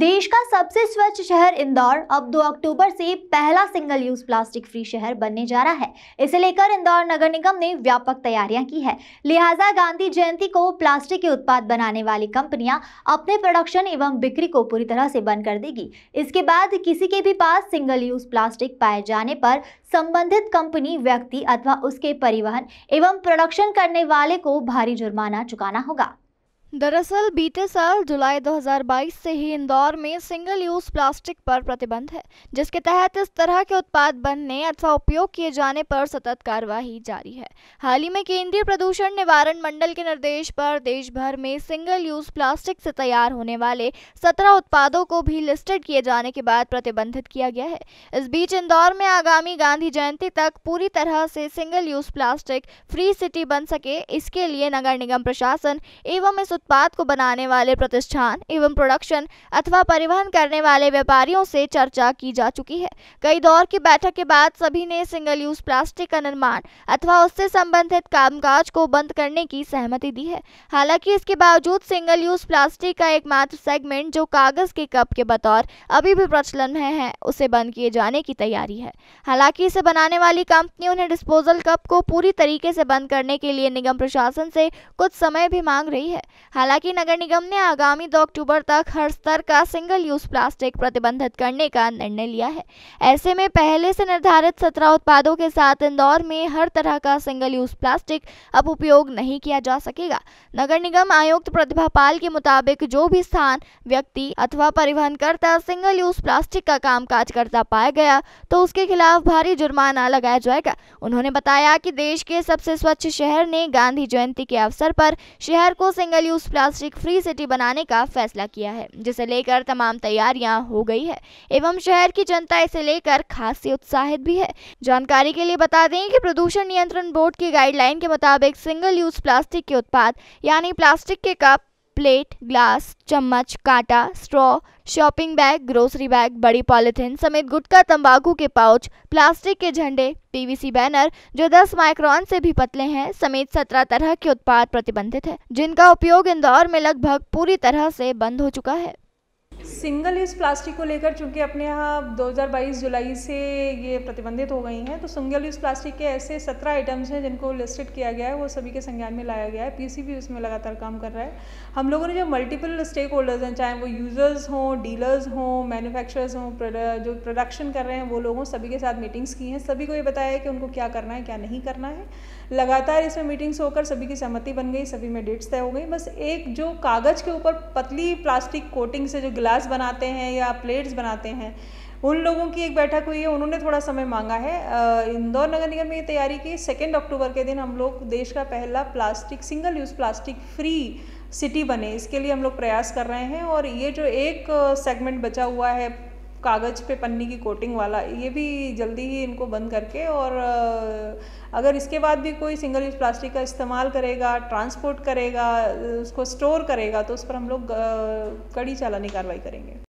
देश का सबसे स्वच्छ शहर इंदौर अब 2 अक्टूबर से पहला सिंगल यूज प्लास्टिक फ्री शहर बनने जा रहा है इसे लेकर इंदौर नगर निगम ने व्यापक तैयारियां की है लिहाजा गांधी जयंती को प्लास्टिक के उत्पाद बनाने वाली कंपनियां अपने प्रोडक्शन एवं बिक्री को पूरी तरह से बंद कर देगी इसके बाद किसी के भी पास सिंगल यूज प्लास्टिक पाए जाने पर संबंधित कंपनी व्यक्ति अथवा उसके परिवहन एवं प्रोडक्शन करने वाले को भारी जुर्माना चुकाना होगा दरअसल बीते साल जुलाई 2022 से ही इंदौर में सिंगल यूज प्लास्टिक पर प्रतिबंध है जिसके तहत इस तरह के उत्पाद बनने अथवा उपयोग किए जाने पर सतत कार्यवाही जारी है हाल ही में केंद्रीय प्रदूषण निवारण मंडल के निर्देश पर देश भर में सिंगल यूज प्लास्टिक से तैयार होने वाले सत्रह उत्पादों को भी लिस्टेड किए जाने के बाद प्रतिबंधित किया गया है इस बीच इंदौर में आगामी गांधी जयंती तक पूरी तरह से single use plastic free city बन सके इसके लिए नगर निगम प्रशासन एवं इस उत्पाद को बनाने वाले प्रतिष्ठान एवं प्रोडक्शन अथवा परिवहन करने वाले व्यापारियों से चर्चा की जा चुकी है कई दौर की बैठक के बाद सभी ने सिंगल यूज प्लास्टिक का निर्माण अथवा उससे संबंधित कामकाज को बंद करने की सहमति दी है हालांकि इसके बावजूद सिंगल यूज प्लास्टिक का एकमात्र सेगमेंट जो कागज के कप के बतौर अभी भी प्रचलन में है उसे बंद किए जाने की तैयारी है हालांकि इसे बनाने वाली कंपनियों ने डिस्पोजल कप को पूरी तरीके से बंद करने के लिए निगम प्रशासन से कुछ समय भी मांग रही है हालांकि नगर निगम ने आगामी दो अक्टूबर तक हर स्तर का सिंगल यूज प्लास्टिक प्रतिबंधित करने का निर्णय लिया है ऐसे में पहले से निर्धारित सत्रह उत्पादों के साथ इंदौर में हर तरह का सिंगल यूज प्लास्टिक अब उपयोग नहीं किया जा सकेगा नगर निगम आयुक्त प्रतिभा पाल के मुताबिक जो भी स्थान व्यक्ति अथवा परिवहनकर्ता सिंगल यूज प्लास्टिक का काम काज करता पाया गया तो उसके खिलाफ भारी जुर्माना लगाया जाएगा उन्होंने बताया कि देश के सबसे स्वच्छ शहर ने गांधी जयंती के अवसर पर शहर को single use house plastic free city बनाने का फैसला किया है जिसे लेकर तमाम तैयारियां हो गई है एवं शहर की जनता इसे लेकर खासी उत्साहित भी है जानकारी के लिए बता दें कि प्रदूषण नियंत्रण बोर्ड की गाइडलाइन के मुताबिक सिंगल यूज प्लास्टिक के उत्पाद यानी प्लास्टिक के कप प्लेट ग्लास चम्मच कांटा straw shopping bag grocery bag बड़ी पॉलिथीन समेत गुटखा तंबाकू के पाउच प्लास्टिक के झंडे पीवीसी बैनर जो 10 माइक्रोन से भी पतले हैं समेत 17 तरह के उत्पाद प्रतिबंधित हैं जिनका उपयोग इंदौर में लगभग पूरी तरह से बंद हो चुका है सिंगल यूज़ प्लास्टिक को लेकर चूंकि अपने यहाँ 2022 जुलाई से ये प्रतिबंधित हो गई हैं तो सिंगल यूज़ प्लास्टिक के ऐसे 17 आइटम्स हैं जिनको लिस्टेड किया गया है वो सभी के संज्ञान में लाया गया है पीसी भी उसमें लगातार काम कर रहा है हम लोगों ने जो मल्टीपल स्टेक होल्डर्स हैं चाहे वो यूज़र्स हों डीलर्स हों मैनुफैक्चरर्स हों जो प्रोडक्शन कर रहे हैं वो लोगों सभी के साथ मीटिंग्स की हैं सभी को ये बताया कि उनको क्या करना है क्या नहीं करना है लगातार इसमें मीटिंग्स होकर सभी की सहमति बन गई सभी में डेट्स तय हो गई बस एक जो कागज़ के ऊपर पतली प्लास्टिक कोटिंग से जो गिलास गिलास बनाते हैं या प्लेट्स बनाते हैं उन लोगों की एक बैठक हुई है उन्होंने थोड़ा समय मांगा है इंदौर नगर निगम ने तैयारी की सेकेंड अक्टूबर के दिन हम लोग देश का पहला plastic single use plastic free city बने इसके लिए हम लोग प्रयास कर रहे हैं और ये जो एक सेगमेंट बचा हुआ है कागज़ पे पन्नी की कोटिंग वाला ये भी जल्दी ही इनको बंद करके और अगर इसके बाद भी कोई सिंगल यूज़ प्लास्टिक का इस्तेमाल करेगा ट्रांसपोर्ट करेगा उसको स्टोर करेगा तो उस पर हम लोग कड़ी चालानी कार्रवाई करेंगे